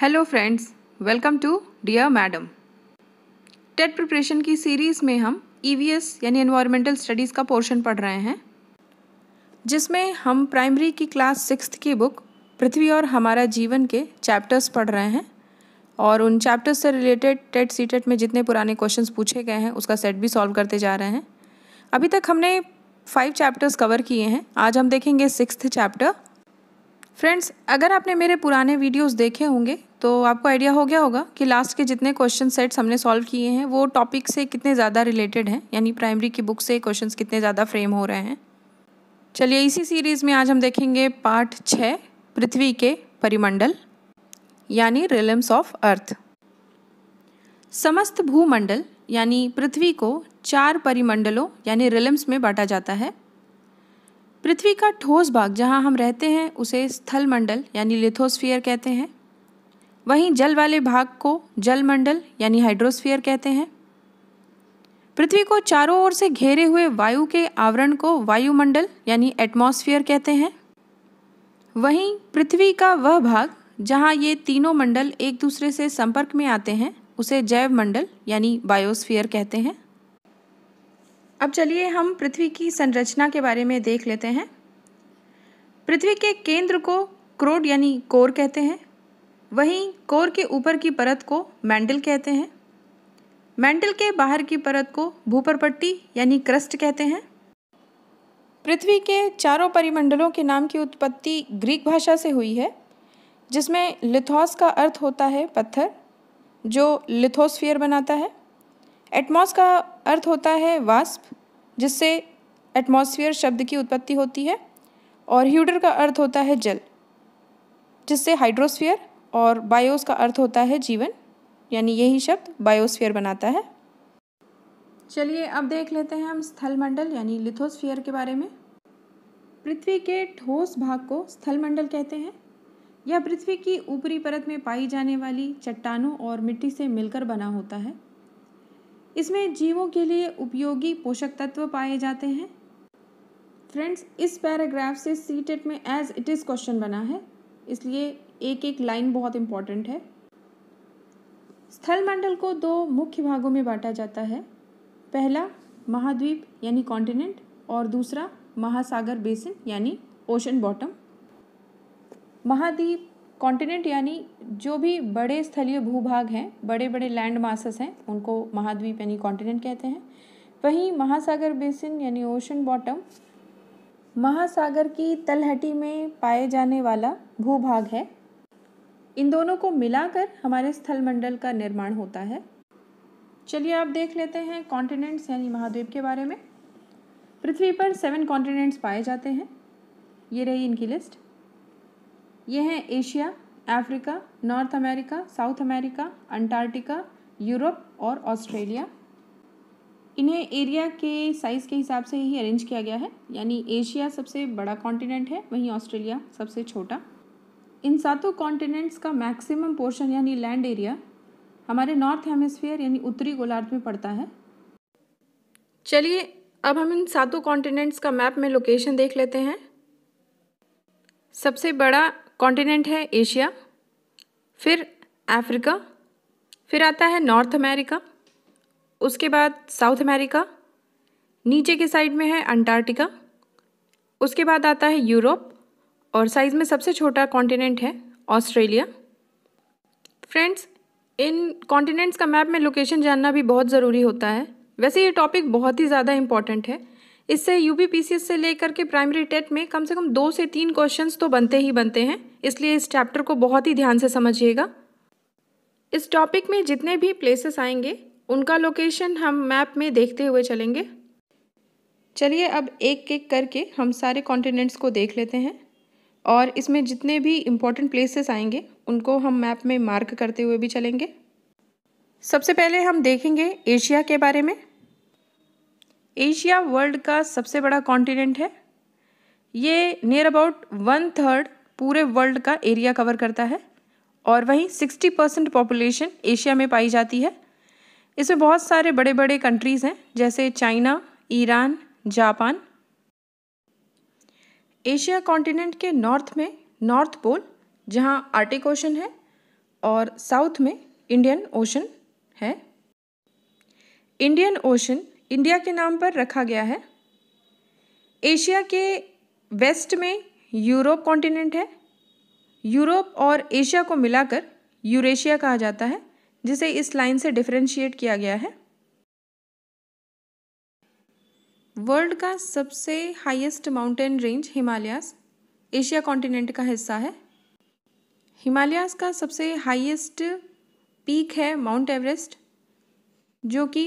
hello friends welcome to dear madam TET preparation की series में हम ईवीएस e यानी एनवायरमेंटल स्टडीज़ का पोर्शन पढ़ रहे हैं जिसमें हम प्राइमरी की क्लास सिक्स की बुक पृथ्वी और हमारा जीवन के चैप्टर्स पढ़ रहे हैं और उन चैप्टर्स से रिलेटेड टेट सी टेट में जितने पुराने क्वेश्चन पूछे गए हैं उसका सेट भी सॉल्व करते जा रहे हैं अभी तक हमने फाइव चैप्टर्स कवर किए हैं आज हम देखेंगे सिक्स्थ चैप्टर फ्रेंड्स अगर आपने मेरे पुराने वीडियोस देखे होंगे तो आपको आइडिया हो गया होगा कि लास्ट के जितने क्वेश्चन सेट्स हमने सॉल्व किए हैं वो टॉपिक से कितने ज़्यादा रिलेटेड हैं यानी प्राइमरी की बुक से क्वेश्चंस कितने ज़्यादा फ्रेम हो रहे हैं चलिए इसी सीरीज़ में आज हम देखेंगे पार्ट छः पृथ्वी के परिमंडल यानी रिलम्स ऑफ अर्थ समस्त भूमंडल यानी पृथ्वी को चार परिमंडलों यानी रिलम्स में बांटा जाता है पृथ्वी का ठोस भाग जहाँ हम रहते हैं उसे स्थलमंडल यानी लिथोस्फियर कहते हैं वहीं जल वाले भाग को जल मंडल यानी हाइड्रोस्फियर कहते हैं पृथ्वी को चारों ओर से घेरे हुए वायु के आवरण को वायुमंडल यानी एटमॉस्फियर कहते हैं वहीं पृथ्वी का वह भाग जहाँ ये तीनों मंडल एक दूसरे से संपर्क में आते हैं उसे जैव मंडल यानी बायोस्फीयर कहते हैं अब चलिए हम पृथ्वी की संरचना के बारे में देख लेते हैं पृथ्वी के केंद्र को क्रोड यानी कोर कहते हैं वहीं कोर के ऊपर की परत को मैंडल कहते हैं मैंडल के बाहर की परत को भूपरपट्टी यानी क्रस्ट कहते हैं पृथ्वी के चारों परिमंडलों के नाम की उत्पत्ति ग्रीक भाषा से हुई है जिसमें लिथोस का अर्थ होता है पत्थर जो लिथोस्फियर बनाता है एटमॉस का अर्थ होता है वास्प जिससे एटमॉस्फेयर शब्द की उत्पत्ति होती है और ह्यूडर का अर्थ होता है जल जिससे हाइड्रोस्फीयर और बायोस का अर्थ होता है जीवन यानी यही शब्द बायोस्फीयर बनाता है चलिए अब देख लेते हैं हम स्थलमंडल यानी लिथोस्फीयर के बारे में पृथ्वी के ठोस भाग को स्थलमंडल कहते हैं यह पृथ्वी की ऊपरी परत में पाई जाने वाली चट्टानों और मिट्टी से मिलकर बना होता है इसमें जीवों के लिए उपयोगी पोषक तत्व पाए जाते हैं फ्रेंड्स इस पैराग्राफ से सी टेट e में एज इट इज़ क्वेश्चन बना है इसलिए एक एक लाइन बहुत इम्पॉर्टेंट है स्थल मंडल को दो मुख्य भागों में बांटा जाता है पहला महाद्वीप यानी कॉन्टिनेंट और दूसरा महासागर बेसिन यानी ओशन बॉटम महाद्वीप कॉन्टिनेंट यानी जो भी बड़े स्थलीय भूभाग हैं बड़े बड़े लैंड मासस हैं उनको महाद्वीप यानी कॉन्टिनेंट कहते हैं वहीं महासागर बेसिन यानी ओशन बॉटम महासागर की तलहटी में पाए जाने वाला भूभाग है इन दोनों को मिलाकर हमारे स्थलमंडल का निर्माण होता है चलिए आप देख लेते हैं कॉन्टिनेंट्स यानी महाद्वीप के बारे में पृथ्वी पर सेवन कॉन्टिनेंट्स पाए जाते हैं ये रही इनकी लिस्ट ये हैं Asia Africa North America South America Antarctica Europe और ऑस्ट्रेलिया इन्हें एरिया के साइज़ के हिसाब से ही अरेंज किया गया है यानी एशिया सबसे बड़ा कॉन्टिनेंट है वहीं ऑस्ट्रेलिया सबसे छोटा इन सातों कॉन्टिनेंट्स का मैक्सिमम पोर्शन यानी लैंड एरिया हमारे नॉर्थ हेमिस्फीयर यानी उत्तरी गोलार्ध में पड़ता है चलिए अब हम इन सातों कॉन्टिनेंट्स का मैप में लोकेशन देख लेते हैं सबसे बड़ा कॉन्टिनेंट है एशिया फिर अफ्रीका फिर आता है नॉर्थ अमेरिका उसके बाद साउथ अमेरिका नीचे के साइड में है अंटार्कटिका उसके बाद आता है यूरोप और साइज़ में सबसे छोटा कॉन्टिनेंट है ऑस्ट्रेलिया फ्रेंड्स इन कॉन्टिनेंट्स का मैप में लोकेशन जानना भी बहुत ज़रूरी होता है वैसे ये टॉपिक बहुत ही ज़्यादा इम्पॉर्टेंट है इससे यू से लेकर के प्राइमरी टेट में कम से कम दो से तीन क्वेश्चन तो बनते ही बनते हैं इसलिए इस चैप्टर को बहुत ही ध्यान से समझिएगा इस टॉपिक में जितने भी प्लेसेस आएंगे उनका लोकेशन हम मैप में देखते हुए चलेंगे चलिए अब एक एक करके हम सारे कॉन्टिनेंट्स को देख लेते हैं और इसमें जितने भी इम्पोर्टेंट प्लेसेस आएंगे उनको हम मैप में मार्क करते हुए भी चलेंगे सबसे पहले हम देखेंगे एशिया के बारे में एशिया वर्ल्ड का सबसे बड़ा कॉन्टिनेंट है ये नियर अबाउट वन थर्ड पूरे वर्ल्ड का एरिया कवर करता है और वहीं सिक्सटी परसेंट पॉपुलेशन एशिया में पाई जाती है इसमें बहुत सारे बड़े बड़े कंट्रीज़ हैं जैसे China Iran Japan Asia continent के नॉर्थ में नॉर्थ पोल जहां आर्टिक ओशन है और साउथ में इंडियन ओशन है इंडियन ओशन इंडिया के नाम पर रखा गया है एशिया के वेस्ट में यूरोप कॉन्टिनेंट है यूरोप और एशिया को मिलाकर यूरेशिया कहा जाता है जिसे इस लाइन से डिफ्रेंशिएट किया गया है वर्ल्ड का सबसे highest mountain range Himalayas Asia continent का हिस्सा है हिमालयस का सबसे हाईएस्ट पीक है माउंट एवरेस्ट जो कि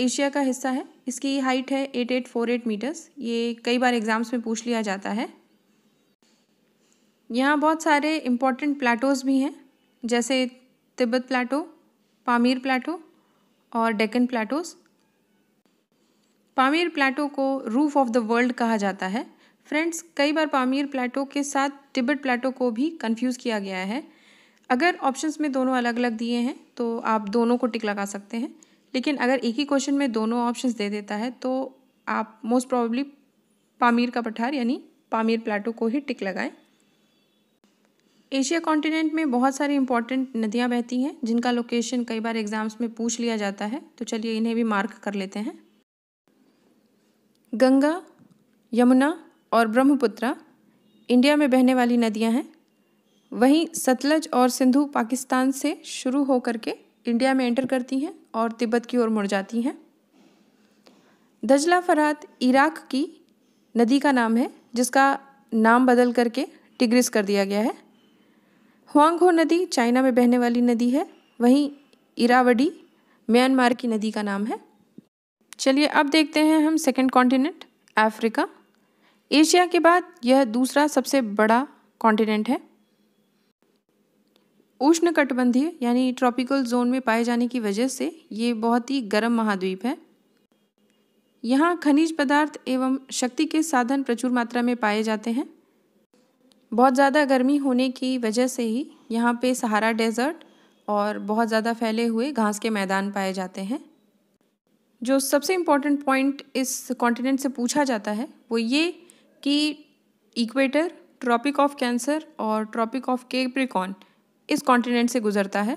एशिया का हिस्सा है इसकी हाइट है eight eight four eight metres ये कई बार एग्ज़ाम्स में पूछ लिया जाता है यहाँ बहुत सारे इम्पॉर्टेंट प्लाटोज़ भी हैं जैसे तिब्बत प्लाटो पामीर प्लाटो और डेकन प्लाटोज़ पामीर प्लाटो को रूफ ऑफ द वर्ल्ड कहा जाता है फ्रेंड्स कई बार पामीर प्लाटो के साथ तिब्बत प्लाटो को भी कंफ्यूज किया गया है अगर ऑप्शंस में दोनों अलग अलग दिए हैं तो आप दोनों को टिक लगा सकते हैं लेकिन अगर एक ही क्वेश्चन में दोनों ऑप्शंस दे देता है तो आप मोस्ट प्रॉब्ली पामीर का पठार यानी पामीर प्लाटो को ही टिक लगाएं एशिया कॉन्टिनेंट में बहुत सारी इंपॉर्टेंट नदियाँ बहती हैं जिनका लोकेशन कई बार एग्जाम्स में पूछ लिया जाता है तो चलिए इन्हें भी मार्क कर लेते हैं गंगा यमुना और ब्रह्मपुत्रा इंडिया में बहने वाली नदियाँ हैं वहीं सतलज और सिंधु पाकिस्तान से शुरू होकर के इंडिया में एंटर करती हैं और तिब्बत की ओर मुड़ जाती हैं दजला फरात इराक की नदी का नाम है जिसका नाम बदल करके टिग्रिस कर दिया गया है हुआंगहो नदी चाइना में बहने वाली नदी है वहीं इरावडी म्यांमार की नदी का नाम है चलिए अब देखते हैं हम सेकेंड कॉन्टिनेंट अफ्रीका एशिया के बाद यह दूसरा सबसे बड़ा कॉन्टिनेंट है उष्ण कटबंधीय यानी ट्रॉपिकल जोन में पाए जाने की वजह से ये बहुत ही गर्म महाद्वीप है यहाँ खनिज पदार्थ एवं शक्ति के साधन प्रचुर मात्रा में पाए जाते हैं बहुत ज़्यादा गर्मी होने की वजह से ही यहाँ पे सहारा डेजर्ट और बहुत ज़्यादा फैले हुए घास के मैदान पाए जाते हैं जो सबसे इम्पॉर्टेंट पॉइंट इस कॉन्टिनेंट से पूछा जाता है वो ये कि इक्वेटर ट्रॉपिक ऑफ कैंसर और ट्रॉपिक ऑफ केप्रिकॉन इस कॉन्टिनेंट से गुजरता है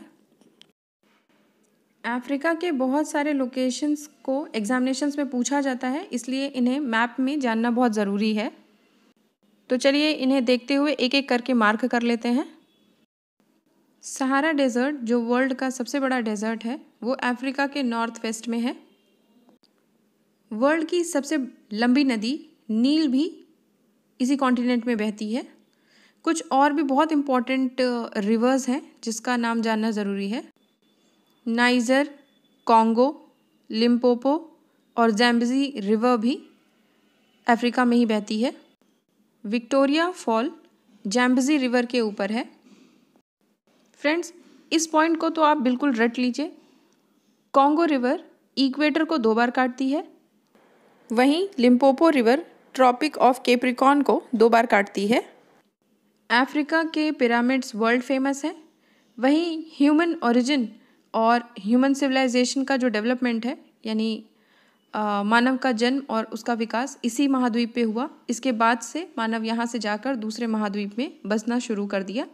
अफ्रीका के बहुत सारे लोकेशंस को एग्जामिनेशंस में पूछा जाता है इसलिए इन्हें मैप में जानना बहुत ज़रूरी है तो चलिए इन्हें देखते हुए एक एक करके मार्क कर लेते हैं सहारा डेजर्ट जो वर्ल्ड का सबसे बड़ा डेजर्ट है वो अफ्रीका के नॉर्थ वेस्ट में है वर्ल्ड की सबसे लंबी नदी नील भी इसी कॉन्टिनेंट में बहती है कुछ और भी बहुत इम्पॉर्टेंट रिवर्स uh, हैं जिसका नाम जानना ज़रूरी है नाइजर कॉन्गो लिम्पोपो और जैम्बजी रिवर भी अफ्रीका में ही बहती है विक्टोरिया फॉल जैम्बजी रिवर के ऊपर है फ्रेंड्स इस पॉइंट को तो आप बिल्कुल रट लीजिए कॉन्गो रिवर इक्वेटर को दो बार काटती है वहीं Limpopo river tropic of capricorn को दो बार काटती है अफ्रीका के पिरामिड्स वर्ल्ड फेमस हैं वहीं ह्यूमन ओरिजिन और ह्यूमन सिविलाइजेशन का जो डेवलपमेंट है यानी मानव का जन्म और उसका विकास इसी महाद्वीप पे हुआ इसके बाद से मानव यहाँ से जाकर दूसरे महाद्वीप में बसना शुरू कर दिया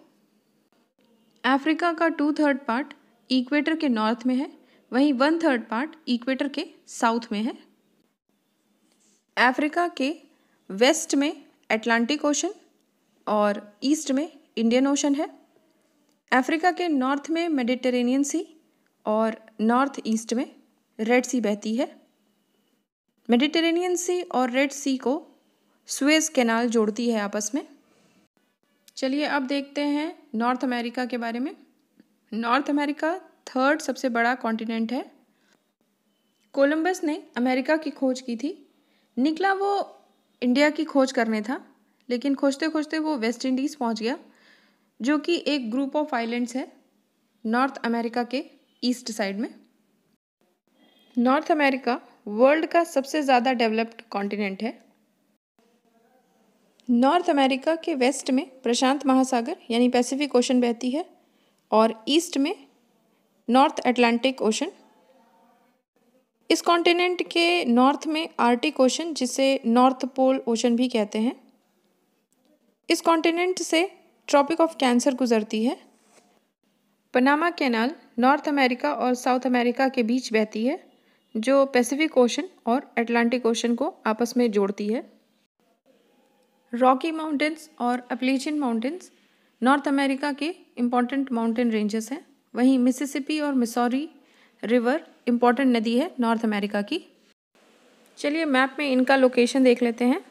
अफ्रीका का टू थर्ड पार्ट इक्वेटर के नॉर्थ में है वहीं वन थर्ड पार्ट इक्वेटर के साउथ में है अफ्रीका के वेस्ट में अटलांटिक ओशन और ईस्ट में इंडियन ओशन है अफ्रीका के नॉर्थ में मेडिटेरेनियन सी और नॉर्थ ईस्ट में रेड सी बहती है मेडिटेरेनियन सी और रेड सी को स्वेज कैनाल जोड़ती है आपस में चलिए अब देखते हैं नॉर्थ अमेरिका के बारे में नॉर्थ अमेरिका थर्ड सबसे बड़ा कॉन्टिनेंट है कोलंबस ने अमेरिका की खोज की थी निकला वो इंडिया की खोज करने था लेकिन खोजते खोजते वो वेस्ट इंडीज़ पहुंच गया जो कि एक ग्रुप ऑफ आइलैंड्स है नॉर्थ अमेरिका के ईस्ट साइड में नॉर्थ अमेरिका वर्ल्ड का सबसे ज़्यादा डेवलप्ड कॉन्टिनेंट है नॉर्थ अमेरिका के वेस्ट में प्रशांत महासागर यानी पैसिफिक ओशन बहती है और ईस्ट में नॉर्थ अटलांटिक ओशन इस कॉन्टिनेंट के नॉर्थ में आर्टिक ओशन जिसे नॉर्थ पोल ओशन भी कहते हैं इस कॉन्टिनेंट से ट्रॉपिक ऑफ कैंसर गुजरती है पनामा कैनाल नॉर्थ अमेरिका और साउथ अमेरिका के बीच बहती है जो पैसिफिक ओशन और अटलांटिक ओशन को आपस में जोड़ती है रॉकी माउंटेंस और अपलेचियन माउंटेंस नॉर्थ अमेरिका के इम्पॉर्टेंट माउंटेन रेंजेस हैं वहीं मिसिसिपी और मिसौरी रिवर इम्पॉर्टेंट नदी है नॉर्थ अमेरिका की चलिए मैप में इनका लोकेशन देख लेते हैं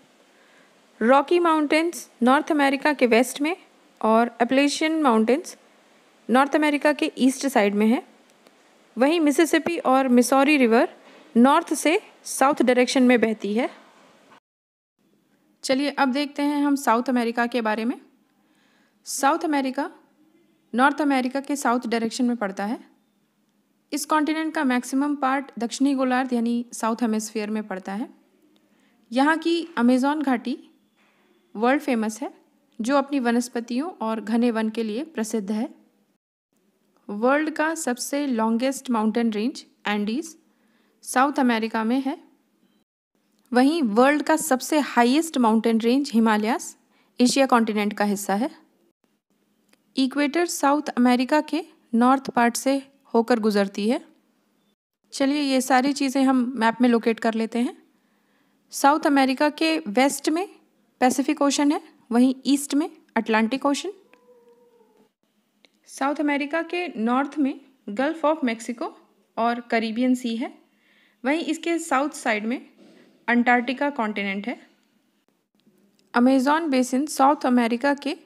रॉकी माउंटेंस नॉर्थ अमेरिका के वेस्ट में और अपलेशियन माउंटेंस नॉर्थ अमेरिका के ईस्ट साइड में है वहीं मिसिसिपी और मिसौरी रिवर नॉर्थ से साउथ डायरेक्शन में बहती है चलिए अब देखते हैं हम साउथ अमेरिका के बारे में साउथ अमेरिका नॉर्थ अमेरिका के साउथ डायरेक्शन में पड़ता है इस कॉन्टिनेंट का मैक्सिमम पार्ट दक्षिणी गोलार्ध यानी साउथ हेमिसफेयर में पड़ता है यहाँ की अमेज़ॉन घाटी वर्ल्ड फेमस है जो अपनी वनस्पतियों और घने वन के लिए प्रसिद्ध है वर्ल्ड का सबसे longest mountain range Andes South America में है वहीं वर्ल्ड का सबसे highest mountain range Himalayas Asia continent का हिस्सा है इक्वेटर साउथ अमेरिका के नॉर्थ पार्ट से होकर गुजरती है चलिए ये सारी चीज़ें हम मैप में लोकेट कर लेते हैं साउथ अमेरिका के वेस्ट में पैसिफिक ओशन है वहीं ईस्ट में अटलांटिक ओशन साउथ अमेरिका के नॉर्थ में गल्फ ऑफ मेक्सिको और करीबियन सी है वहीं इसके साउथ साइड में अंटार्कटिका कॉन्टिनेंट है अमेज़ॉन बेसिन साउथ अमेरिका के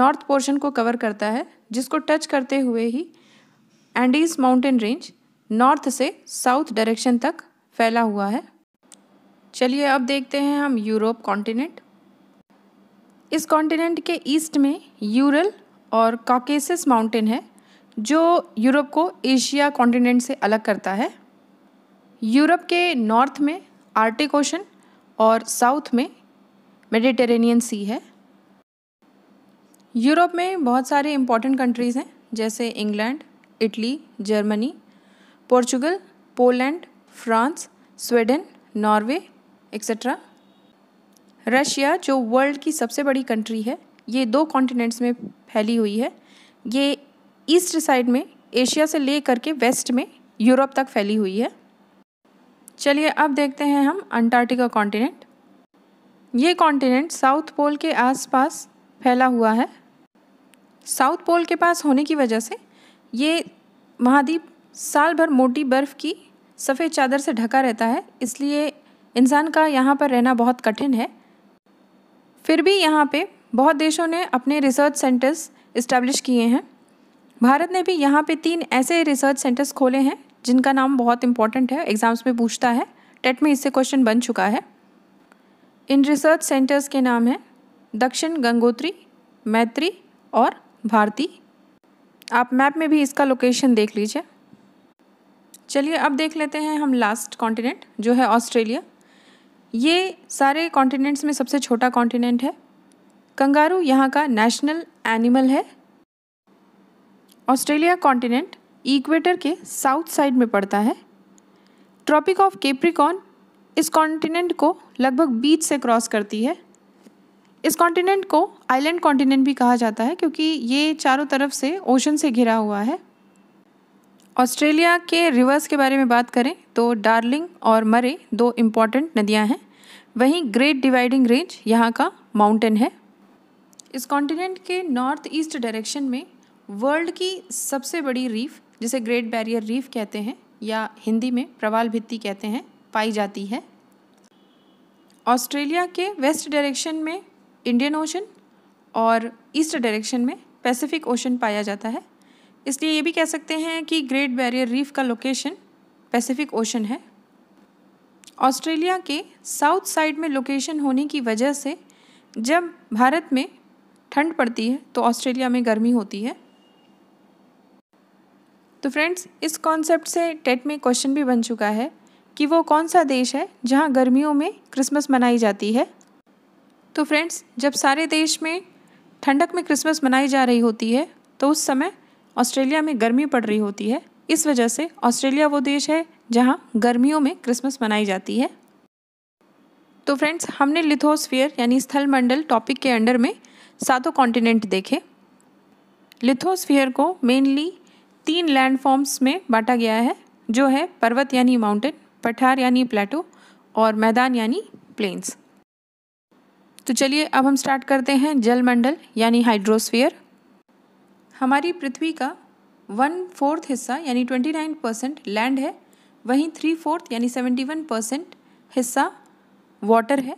नॉर्थ पोर्शन को कवर करता है जिसको टच करते हुए ही एंडीज माउंटेन रेंज नॉर्थ से साउथ डायरेक्शन तक फैला हुआ है चलिए अब देखते हैं हम यूरोप कॉन्टिनेंट इस कॉन्टिनेंट के ईस्ट में यूरल और काकेसिस माउंटेन है जो यूरोप को एशिया कॉन्टिनेंट से अलग करता है यूरोप के नॉर्थ में आर्टिक ओशन और साउथ में मेडिटेरेनियन सी है यूरोप में बहुत सारे इम्पॉर्टेंट कंट्रीज़ हैं जैसे England Italy Germany Portugal Poland France Sweden Norway etcetera Russia जो वर्ल्ड की सबसे बड़ी कंट्री है ये दो कॉन्टिनेंट्स में फैली हुई है ये ईस्ट साइड में एशिया से ले करके वेस्ट में यूरोप तक फैली हुई है चलिए अब देखते हैं हम अंटार्कटिका कॉन्टिनेंट ये कॉन्टिनेंट साउथ पोल के आसपास फैला हुआ है साउथ पोल के पास होने की वजह से ये महाद्वीप साल भर मोटी बर्फ़ की सफ़ेद चादर से ढका रहता है इसलिए इंसान का यहाँ पर रहना बहुत कठिन है फिर भी यहाँ पे बहुत देशों ने अपने रिसर्च सेंटर्स इस्टेब्लिश किए हैं भारत ने भी यहाँ पे तीन ऐसे रिसर्च सेंटर्स खोले हैं जिनका नाम बहुत इंपॉर्टेंट है एग्ज़ाम्स में पूछता है टेट में इससे क्वेश्चन बन चुका है इन रिसर्च सेंटर्स के नाम हैं दक्षिण गंगोत्री मैत्री और भारती आप मैप में भी इसका लोकेशन देख लीजिए चलिए अब देख लेते हैं हम लास्ट कॉन्टिनेंट जो है ऑस्ट्रेलिया ये सारे कॉन्टिनेंट्स में सबसे छोटा कॉन्टिनेंट है कंगारू यहाँ का नेशनल एनिमल है ऑस्ट्रेलिया कॉन्टिनेंट इक्वेटर के साउथ साइड में पड़ता है ट्रॉपिक ऑफ केप्रिकॉन इस कॉन्टिनेंट को लगभग बीच से क्रॉस करती है इस कॉन्टिनेंट को आइलैंड कॉन्टिनेंट भी कहा जाता है क्योंकि ये चारों तरफ से ओशन से घिरा हुआ है ऑस्ट्रेलिया के रिवर्स के बारे में बात करें तो डार्लिंग और मरे दो इम्पॉर्टेंट नदियाँ हैं वहीं ग्रेट डिवाइडिंग रेंज यहाँ का माउंटेन है इस कॉन्टिनेंट के नॉर्थ ईस्ट डायरेक्शन में वर्ल्ड की सबसे बड़ी रीफ जिसे ग्रेट बैरियर रीफ कहते हैं या हिंदी में प्रवाल भित्ति कहते हैं पाई जाती है ऑस्ट्रेलिया के वेस्ट डायरेक्शन में इंडियन ओशन और ईस्ट डायरेक्शन में पैसिफिक ओशन पाया जाता है इसलिए ये भी कह सकते हैं कि ग्रेट बैरियर रीफ का लोकेशन पैसिफिक ओशन है ऑस्ट्रेलिया के साउथ साइड में लोकेशन होने की वजह से जब भारत में ठंड पड़ती है तो ऑस्ट्रेलिया में गर्मी होती है तो फ्रेंड्स इस कॉन्सेप्ट से टेट में क्वेश्चन भी बन चुका है कि वो कौन सा देश है जहाँ गर्मियों में क्रिसमस मनाई जाती है तो फ्रेंड्स जब सारे देश में ठंडक में क्रिसमस मनाई जा रही होती है तो उस समय ऑस्ट्रेलिया में गर्मी पड़ रही होती है इस वजह से ऑस्ट्रेलिया वो देश है जहाँ गर्मियों में क्रिसमस मनाई जाती है तो फ्रेंड्स हमने लिथोस्फीयर यानी स्थल मंडल टॉपिक के अंडर में सातों कॉन्टिनेंट देखे लिथोस्फीयर को मेनली तीन लैंडफॉर्म्स में बांटा गया है जो है पर्वत यानी माउंटेन पठार यानी प्लेटो और मैदान यानी प्लेन्स तो चलिए अब हम स्टार्ट करते हैं जलमंडल यानी हाइड्रोस्फीयर हमारी पृथ्वी का वन फोर्थ हिस्सा यानी ट्वेंटी नाइन परसेंट लैंड है वहीं थ्री फोर्थ यानी सेवेंटी वन परसेंट हिस्सा वाटर है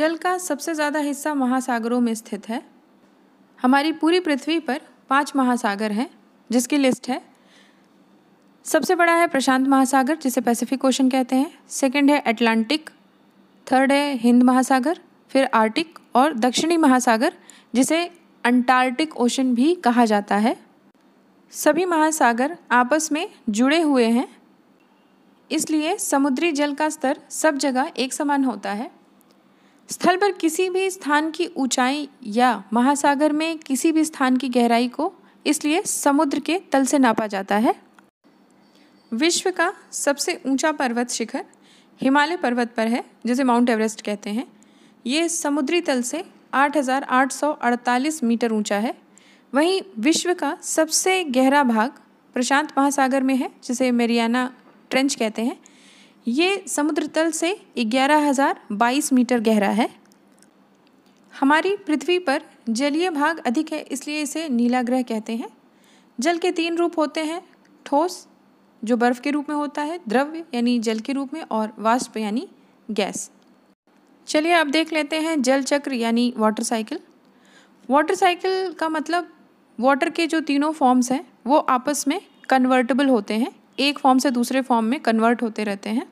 जल का सबसे ज़्यादा हिस्सा महासागरों में स्थित है हमारी पूरी पृथ्वी पर पांच महासागर हैं जिसकी लिस्ट है सबसे बड़ा है प्रशांत महासागर जिसे पैसिफिक ओशन कहते हैं सेकंड है अटलांटिक थर्ड है हिंद महासागर फिर आर्टिक और दक्षिणी महासागर जिसे अंटार्कटिक ओशन भी कहा जाता है सभी महासागर आपस में जुड़े हुए हैं इसलिए समुद्री जल का स्तर सब जगह एक समान होता है स्थल पर किसी भी स्थान की ऊंचाई या महासागर में किसी भी स्थान की गहराई को इसलिए समुद्र के तल से नापा जाता है विश्व का सबसे ऊंचा पर्वत शिखर हिमालय पर्वत पर है जिसे माउंट एवरेस्ट कहते हैं ये समुद्री तल से 8,848 मीटर ऊंचा है वहीं विश्व का सबसे गहरा भाग प्रशांत महासागर में है जिसे मेरियाना ट्रेंच कहते हैं ये समुद्र तल से 11,022 मीटर गहरा है हमारी पृथ्वी पर जलीय भाग अधिक है इसलिए इसे नीला ग्रह कहते हैं जल के तीन रूप होते हैं ठोस जो बर्फ़ के रूप में होता है द्रव्य यानी जल के रूप में और वाष्प यानी गैस चलिए अब देख लेते हैं जल चक्र यानी वाटर साइकिल वाटर साइकिल का मतलब वाटर के जो तीनों फॉर्म्स हैं वो आपस में कन्वर्टेबल होते हैं एक फॉर्म से दूसरे फॉर्म में कन्वर्ट होते रहते हैं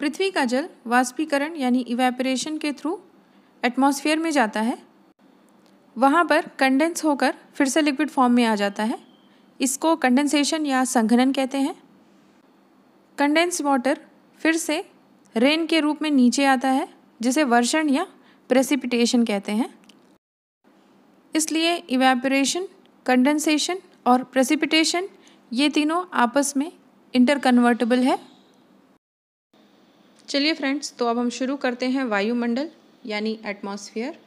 पृथ्वी का जल वाष्पीकरण यानी इवेपरेशन के थ्रू एटमॉस्फेयर में जाता है वहाँ पर कंडेंस होकर फिर से लिक्विड फॉर्म में आ जाता है इसको कंडेंसेशन या संघनन कहते हैं कंडेंस वाटर फिर से रेन के रूप में नीचे आता है जिसे वर्षण या प्रेसिपिटेशन कहते हैं इसलिए इवेपोरेशन कंडेंसेशन और प्रेसिपिटेशन ये तीनों आपस में इंटरकन्वर्टेबल है चलिए फ्रेंड्स तो अब हम शुरू करते हैं वायुमंडल यानी atmosphere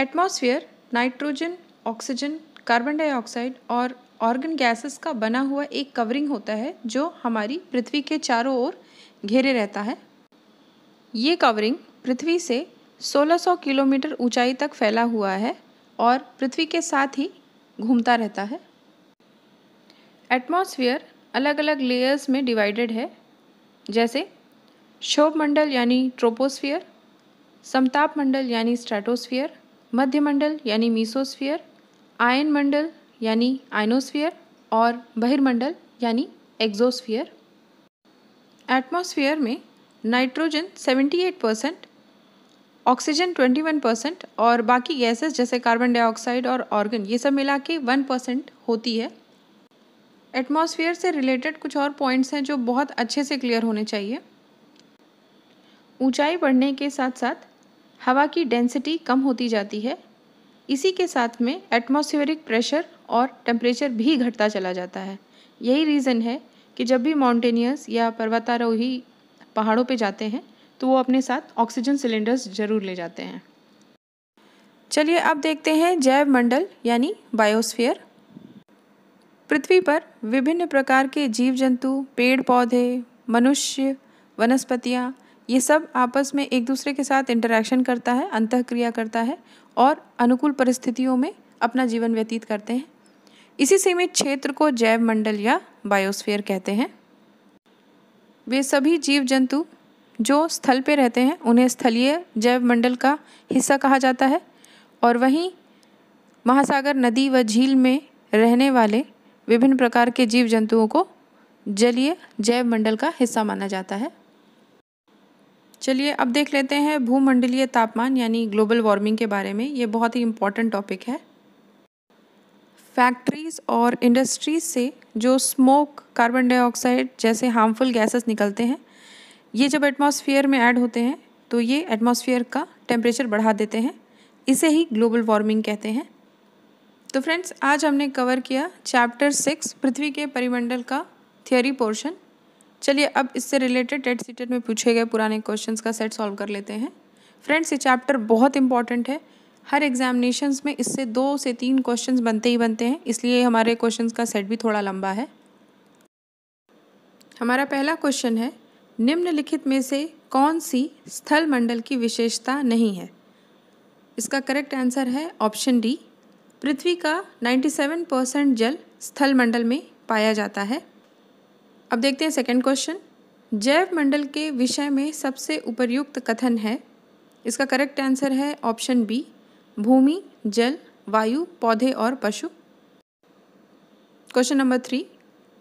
atmosphere nitrogen oxygen carbon dioxide और ऑर्गन गैसेस का बना हुआ एक कवरिंग होता है जो हमारी पृथ्वी के चारों ओर घेरे रहता है ये कवरिंग पृथ्वी से 1600 किलोमीटर ऊंचाई तक फैला हुआ है और पृथ्वी के साथ ही घूमता रहता है एटमॉस्फेयर अलग अलग लेयर्स में डिवाइडेड है जैसे शोभ मंडल यानी ट्रोपोस्फियर समताप मंडल यानी स्ट्रेटोस्फियर मध्यमंडल यानी मीसोस्फियर आयन मंडल यानी आइनोस्फियर और बहिर्मंडल यानी एक्जोस्फियर एटमॉस्फेयर में नाइट्रोजन 78 परसेंट ऑक्सीजन 21 परसेंट और बाकी गैसेस जैसे कार्बन डाइऑक्साइड और ऑर्गन ये सब मिला के वन परसेंट होती है एटमॉस्फेयर से रिलेटेड कुछ और पॉइंट्स हैं जो बहुत अच्छे से क्लियर होने चाहिए ऊंचाई बढ़ने के साथ साथ हवा की डेंसिटी कम होती जाती है इसी के साथ में एटमॉस्फेरिक प्रेशर और टेम्परेचर भी घटता चला जाता है यही रीज़न है कि जब भी माउंटेनियर्स या पर्वतारोही पहाड़ों पे जाते हैं तो वो अपने साथ ऑक्सीजन सिलेंडर्स जरूर ले जाते हैं चलिए अब देखते हैं जैव मंडल यानी बायोस्फीयर पृथ्वी पर विभिन्न प्रकार के जीव जंतु पेड़ पौधे मनुष्य वनस्पतियाँ ये सब आपस में एक दूसरे के साथ इंटरेक्शन करता है अंत क्रिया करता है और अनुकूल परिस्थितियों में अपना जीवन व्यतीत करते हैं इसी सीमित क्षेत्र को जैव मंडल या बायोस्फीयर कहते हैं वे सभी जीव जंतु जो स्थल पे रहते हैं उन्हें स्थलीय जैव मंडल का हिस्सा कहा जाता है और वहीं महासागर नदी व झील में रहने वाले विभिन्न प्रकार के जीव जंतुओं को जलीय जैव मंडल का हिस्सा माना जाता है चलिए अब देख लेते हैं भूमंडलीय तापमान यानी ग्लोबल वार्मिंग के बारे में ये बहुत ही इम्पॉर्टेंट टॉपिक है फैक्ट्रीज़ और इंडस्ट्रीज से जो स्मोक कार्बन डाइऑक्साइड जैसे हार्मफुल गैसेस निकलते हैं ये जब एटमॉस्फेयर में ऐड होते हैं तो ये एटमॉस्फेयर का टेम्परेचर बढ़ा देते हैं इसे ही ग्लोबल वार्मिंग कहते हैं तो फ्रेंड्स आज हमने कवर किया चैप्टर सिक्स पृथ्वी के परिमंडल का थियोरी पोर्शन चलिए अब इससे रिलेटेड टेट सीटेट में पूछे गए पुराने क्वेश्चंस का सेट सॉल्व कर लेते हैं फ्रेंड्स ये चैप्टर बहुत इंपॉर्टेंट है हर एग्जामिनेशन में इससे दो से तीन क्वेश्चन बनते ही बनते हैं इसलिए हमारे क्वेश्चन का सेट भी थोड़ा लंबा है हमारा पहला क्वेश्चन है निम्नलिखित में से कौन सी स्थल मंडल की विशेषता नहीं है इसका करेक्ट आंसर है ऑप्शन डी पृथ्वी का 97 परसेंट जल स्थल मंडल में पाया जाता है अब देखते हैं सेकंड क्वेश्चन जैव मंडल के विषय में सबसे उपयुक्त कथन है इसका करेक्ट आंसर है ऑप्शन बी भूमि जल वायु पौधे और पशु क्वेश्चन नंबर थ्री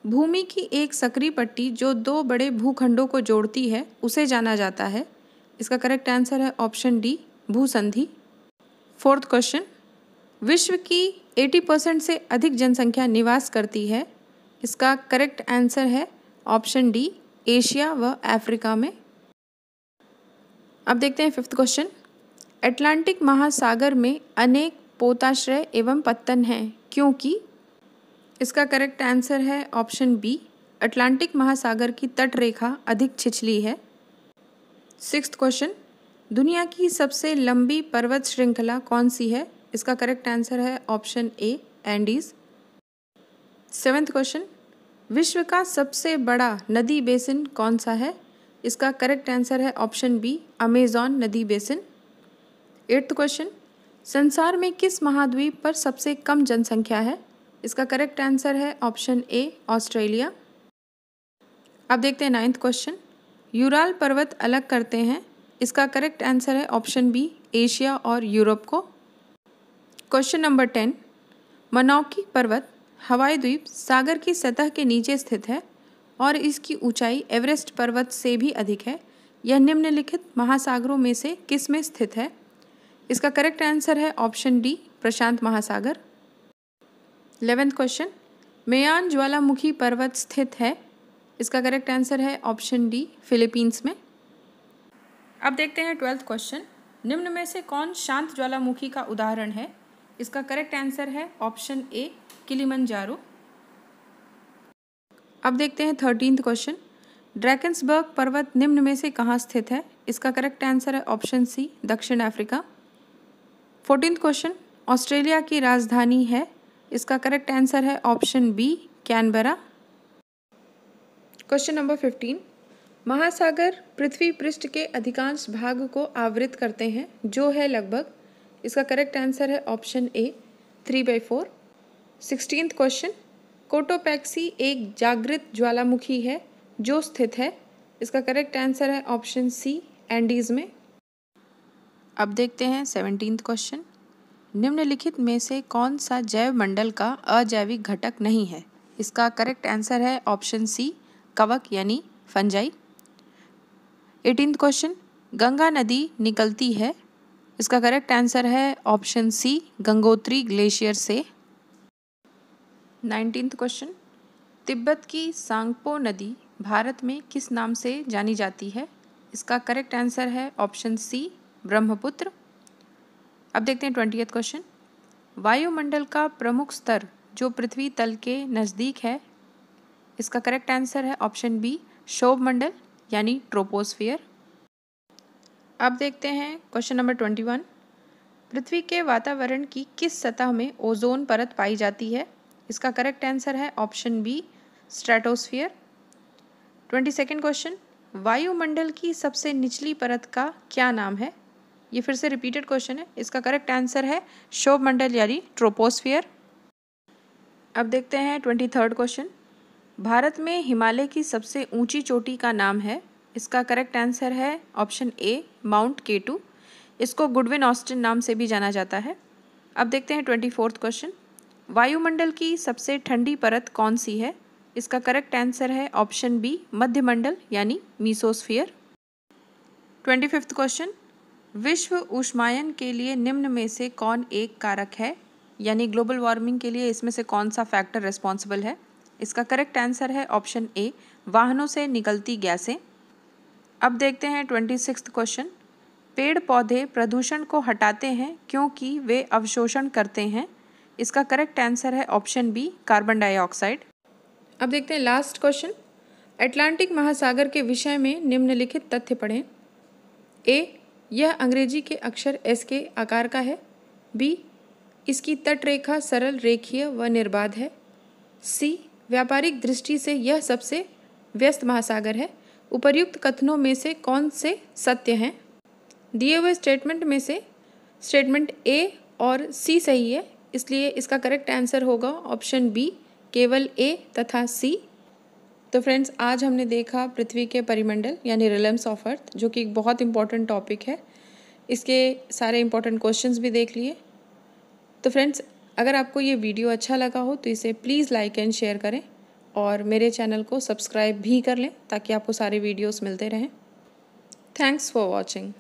भूमि की एक सक्रिय पट्टी जो दो बड़े भूखंडों को जोड़ती है उसे जाना जाता है इसका करेक्ट आंसर है ऑप्शन डी भूसंधि फोर्थ क्वेश्चन विश्व की 80 परसेंट से अधिक जनसंख्या निवास करती है इसका करेक्ट आंसर है ऑप्शन डी एशिया व अफ्रीका में अब देखते हैं फिफ्थ क्वेश्चन अटलांटिक महासागर में अनेक पोताश्रय एवं पत्तन हैं क्योंकि इसका करेक्ट आंसर है ऑप्शन बी अटलांटिक महासागर की तट रेखा अधिक छिछली है सिक्स क्वेश्चन दुनिया की सबसे लंबी पर्वत श्रृंखला कौन सी है इसका करेक्ट आंसर है option A Andes seventh question विश्व का सबसे बड़ा नदी बेसिन कौन सा है इसका करेक्ट आंसर है ऑप्शन बी अमेजॉन नदी बेसिन एट्थ क्वेश्चन संसार में किस महाद्वीप पर सबसे कम जनसंख्या है इसका करेक्ट आंसर है ऑप्शन ए ऑस्ट्रेलिया अब देखते हैं नाइन्थ क्वेश्चन यूराल पर्वत अलग करते हैं इसका करेक्ट आंसर है ऑप्शन बी एशिया और यूरोप को क्वेश्चन नंबर टेन मनौकी पर्वत हवाई द्वीप सागर की सतह के नीचे स्थित है और इसकी ऊंचाई एवरेस्ट पर्वत से भी अधिक है यह निम्नलिखित महासागरों में से किस में स्थित है इसका करेक्ट आंसर है ऑप्शन डी प्रशांत महासागर इलेवेंथ क्वेश्चन मेयान ज्वालामुखी पर्वत स्थित है इसका करेक्ट आंसर है ऑप्शन डी फिलीपींस में अब देखते हैं ट्वेल्थ क्वेश्चन निम्न में से कौन शांत ज्वालामुखी का उदाहरण है इसका करेक्ट आंसर है ऑप्शन ए किलीमन अब देखते हैं थर्टींथ क्वेश्चन ड्रैकन्सबर्ग पर्वत निम्न में से कहाँ स्थित है इसका करेक्ट आंसर है ऑप्शन सी दक्षिण अफ्रीका फोर्टीन क्वेश्चन ऑस्ट्रेलिया की राजधानी है इसका करेक्ट आंसर है option B Canberra question number fifteen महासागर पृथ्वी पृष्ठ के अधिकांश भाग को आवृत करते हैं जो है लगभग इसका करेक्ट आंसर है option A three by four sixteen question Cotopaxi एक जागृत ज्वालामुखी है जो स्थित है इसका करेक्ट आंसर है ऑप्शन सी एंडीज़ में अब देखते हैं सेवनटीन क्वेश्चन निम्नलिखित में से कौन सा जैव मंडल का अजैविक घटक नहीं है इसका करेक्ट आंसर है ऑप्शन सी कवक यानी फंजाई एटीन क्वेश्चन गंगा नदी निकलती है इसका करेक्ट आंसर है ऑप्शन सी गंगोत्री ग्लेशियर से नाइनटीन्थ क्वेश्चन तिब्बत की सांगपो नदी भारत में किस नाम से जानी जाती है इसका करेक्ट आंसर है ऑप्शन सी ब्रह्मपुत्र अब देखते हैं ट्वेंटी क्वेश्चन वायुमंडल का प्रमुख स्तर जो पृथ्वी तल के नज़दीक है इसका करेक्ट आंसर है ऑप्शन बी शोभ मंडल यानी ट्रोपोस्फियर अब देखते हैं क्वेश्चन नंबर ट्वेंटी वन पृथ्वी के वातावरण की किस सतह में ओजोन परत पाई जाती है इसका करेक्ट आंसर है option B stratosphere twenty second question वायुमंडल की सबसे निचली परत का क्या नाम है ये फिर से रिपीटेड क्वेश्चन है इसका करेक्ट आंसर है शोभ मंडल यानी ट्रोपोस्फियर अब देखते हैं ट्वेंटी थर्ड क्वेश्चन भारत में हिमालय की सबसे ऊंची चोटी का नाम है इसका करेक्ट आंसर है option A Mount K two इसको गुडविन ऑस्टिन नाम से भी जाना जाता है अब देखते हैं ट्वेंटी फोर्थ क्वेश्चन वायुमंडल की सबसे ठंडी परत कौन सी है इसका करेक्ट आंसर है ऑप्शन बी मध्यमंडल यानी मीसोस्फियर ट्वेंटी फिफ्थ क्वेश्चन विश्व उष्मायन के लिए निम्न में से कौन एक कारक है यानी ग्लोबल वार्मिंग के लिए इसमें से कौन सा फैक्टर रिस्पॉन्सिबल है इसका करेक्ट आंसर है ऑप्शन ए वाहनों से निकलती गैसें अब देखते हैं ट्वेंटी सिक्स क्वेश्चन पेड़ पौधे प्रदूषण को हटाते हैं क्योंकि वे अवशोषण करते हैं इसका करेक्ट आंसर है ऑप्शन बी कार्बन डाइऑक्साइड अब देखते हैं लास्ट क्वेश्चन अटलांटिक महासागर के विषय में निम्नलिखित तथ्य पढ़ें ए यह अंग्रेजी के अक्षर एस के आकार का है बी इसकी तटरेखा सरल रेखीय व निर्बाध है सी व्यापारिक दृष्टि से यह सबसे व्यस्त महासागर है उपर्युक्त कथनों में से कौन से सत्य हैं दिए हुए स्टेटमेंट में से स्टेटमेंट ए और सी सही है इसलिए इसका करेक्ट आंसर होगा ऑप्शन बी केवल ए तथा सी तो फ्रेंड्स आज हमने देखा पृथ्वी के परिमंडल यानी रिलम्स ऑफ अर्थ जो कि एक बहुत इंपॉर्टेंट टॉपिक है इसके सारे इंपॉर्टेंट क्वेश्चंस भी देख लिए तो फ्रेंड्स अगर आपको ये वीडियो अच्छा लगा हो तो इसे प्लीज़ लाइक एंड शेयर करें और मेरे चैनल को सब्सक्राइब भी कर लें ताकि आपको सारे वीडियोज़ मिलते रहें थैंक्स फॉर वॉचिंग